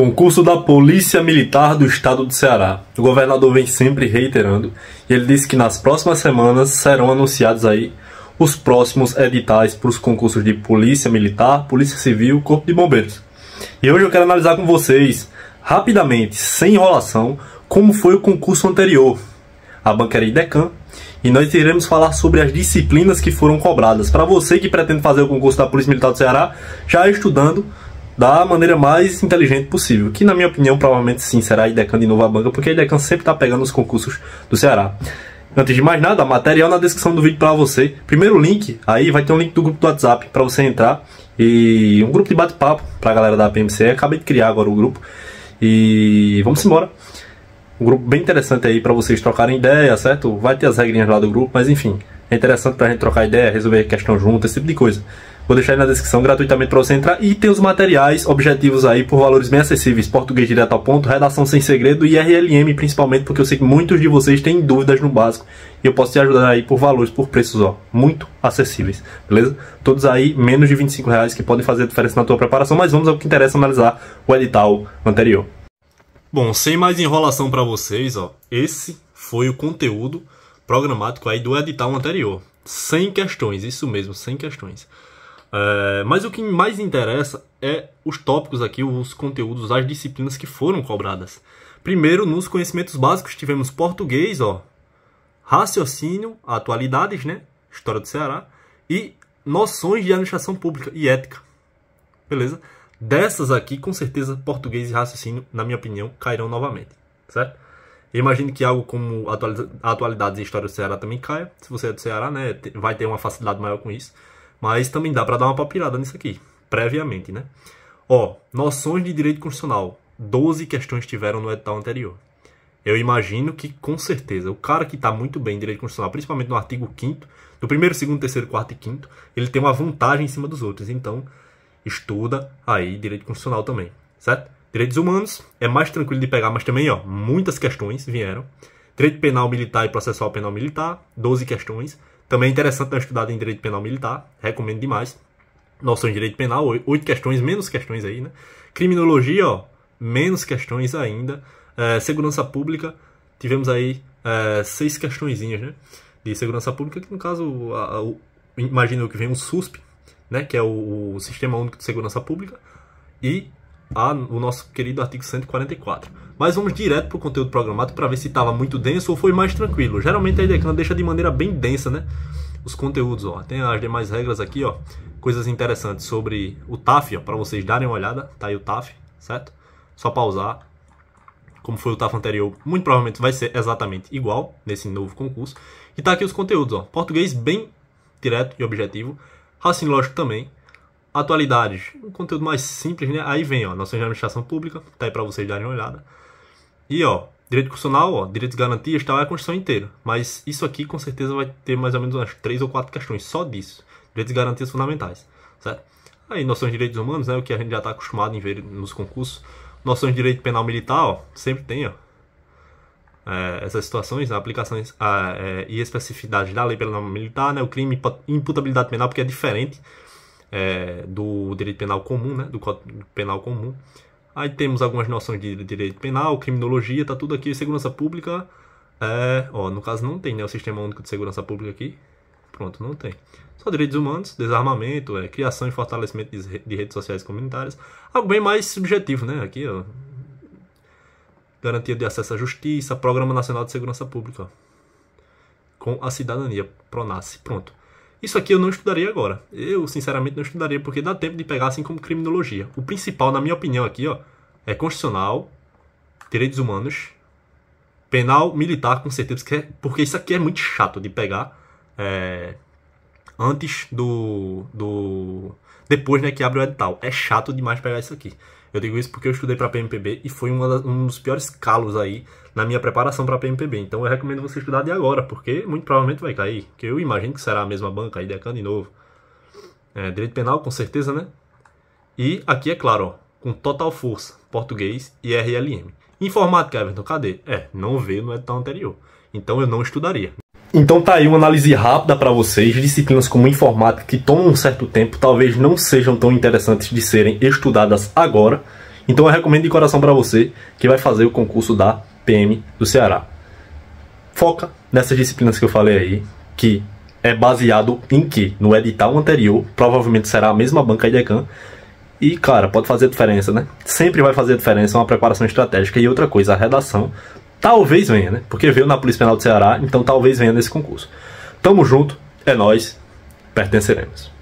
Concurso da Polícia Militar do Estado do Ceará. O governador vem sempre reiterando e ele disse que nas próximas semanas serão anunciados aí os próximos editais para os concursos de Polícia Militar, Polícia Civil, Corpo de Bombeiros. E hoje eu quero analisar com vocês, rapidamente, sem enrolação, como foi o concurso anterior, a era IDECAM e nós iremos falar sobre as disciplinas que foram cobradas. Para você que pretende fazer o concurso da Polícia Militar do Ceará, já estudando da maneira mais inteligente possível, que na minha opinião provavelmente sim será a IDECAN de novo a banca, porque a IDECAN sempre está pegando os concursos do Ceará. Antes de mais nada, material na descrição do vídeo para você. Primeiro link, aí vai ter um link do grupo do WhatsApp para você entrar e um grupo de bate-papo para a galera da PMC. acabei de criar agora o grupo e vamos embora. Um grupo bem interessante aí para vocês trocarem ideia, certo? Vai ter as regrinhas lá do grupo, mas enfim, é interessante para a gente trocar ideia, resolver questão junto, esse tipo de coisa. Vou deixar aí na descrição gratuitamente para você entrar. E tem os materiais objetivos aí por valores bem acessíveis. Português direto ao ponto, redação sem segredo e RLM principalmente, porque eu sei que muitos de vocês têm dúvidas no básico. E eu posso te ajudar aí por valores, por preços, ó, muito acessíveis, beleza? Todos aí menos de 25 reais que podem fazer diferença na tua preparação, mas vamos ao que interessa analisar o edital anterior. Bom, sem mais enrolação para vocês, ó, esse foi o conteúdo programático aí do edital anterior. Sem questões, isso mesmo, sem questões. É, mas o que mais interessa é os tópicos aqui, os conteúdos, as disciplinas que foram cobradas. Primeiro, nos conhecimentos básicos, tivemos português, ó, raciocínio, atualidades, né? História do Ceará. E noções de administração pública e ética. Beleza? Dessas aqui, com certeza, português e raciocínio, na minha opinião, cairão novamente. Certo? Eu imagino que algo como atualidades e história do Ceará também caia. Se você é do Ceará, né? Vai ter uma facilidade maior com isso. Mas também dá para dar uma papirada nisso aqui, previamente, né? Ó, noções de direito constitucional. 12 questões tiveram no edital anterior. Eu imagino que, com certeza, o cara que está muito bem em direito constitucional, principalmente no artigo 5 no primeiro, segundo, terceiro, quarto e quinto, ele tem uma vantagem em cima dos outros. Então, estuda aí direito constitucional também, certo? Direitos humanos é mais tranquilo de pegar, mas também, ó, muitas questões vieram. Direito penal militar e processual penal militar, 12 questões. Também é interessante dar estudado em direito penal militar, recomendo demais. Noção de direito penal, oito questões, menos questões aí, né? Criminologia, ó, menos questões ainda. É, segurança pública, tivemos aí é, seis questõezinhas, né? De segurança pública, que no caso, a, a, o, imagino que vem o SUSP, né? Que é o, o Sistema Único de Segurança Pública. E a, o nosso querido artigo 144. Mas vamos direto para o conteúdo programado para ver se estava muito denso ou foi mais tranquilo. Geralmente a IDECAN é deixa de maneira bem densa, né? Os conteúdos, ó. Tem as demais regras aqui, ó. Coisas interessantes sobre o TAF, ó, para vocês darem uma olhada. Tá aí o TAF, certo? Só pausar. Como foi o TAF anterior, muito provavelmente vai ser exatamente igual nesse novo concurso. E tá aqui os conteúdos, ó. Português bem direto e objetivo. Raciocínio lógico também. Atualidades, um conteúdo mais simples, né? Aí vem, ó, noções de administração pública, tá aí para vocês darem uma olhada. E, ó, direito constitucional, ó, direitos e garantias, tal, é a Constituição inteira. Mas isso aqui, com certeza, vai ter mais ou menos umas três ou quatro questões só disso. Direitos e garantias fundamentais, certo? Aí, noções de direitos humanos, né? O que a gente já está acostumado em ver nos concursos. Noções de direito penal militar, ó, sempre tem, ó. É, essas situações, né? aplicações a, ah, é, e especificidades da lei penal militar, né? O crime imputabilidade penal, porque é diferente é, do direito penal comum, né, do Código Penal comum. Aí temos algumas noções de direito penal, criminologia, tá tudo aqui, segurança pública. É, ó, no caso não tem, né, o Sistema Único de Segurança Pública aqui. Pronto, não tem. Só direitos humanos, desarmamento, é, criação e fortalecimento de, redes sociais comunitárias. Algo bem mais subjetivo, né? Aqui, ó, garantia de acesso à justiça, Programa Nacional de Segurança Pública, com a cidadania, PRONASSE. Pronto. Isso aqui eu não estudaria agora. Eu, sinceramente, não estudaria porque dá tempo de pegar assim como criminologia. O principal, na minha opinião, aqui, ó, é constitucional, direitos humanos, penal, militar, com certeza, é, porque isso aqui é muito chato de pegar é, antes do, do. Depois né, que abre o edital. É chato demais pegar isso aqui. Eu digo isso porque eu estudei para PMPB e foi das, um dos piores calos aí na minha preparação para PMPB. Então eu recomendo você estudar de agora, porque muito provavelmente vai cair. Que eu imagino que será a mesma banca aí, Decan de novo. É, direito penal, com certeza, né? E aqui é claro, ó, com total força, português e RLM. Informática, Everton, cadê? É, não veio no edital anterior. Então eu não estudaria. Então tá aí uma análise rápida para vocês. Disciplinas como informática que tomam um certo tempo, talvez não sejam tão interessantes de serem estudadas agora. Então eu recomendo de coração para você que vai fazer o concurso da PM do Ceará. Foca nessas disciplinas que eu falei aí, que é baseado em que? No edital anterior, provavelmente será a mesma banca IDECAN. E, cara, pode fazer diferença, né? Sempre vai fazer diferença é uma preparação estratégica. E outra coisa, a redação Talvez venha, né? Porque veio na Polícia Penal do Ceará, então talvez venha nesse concurso. Tamo junto, é nós, pertenceremos.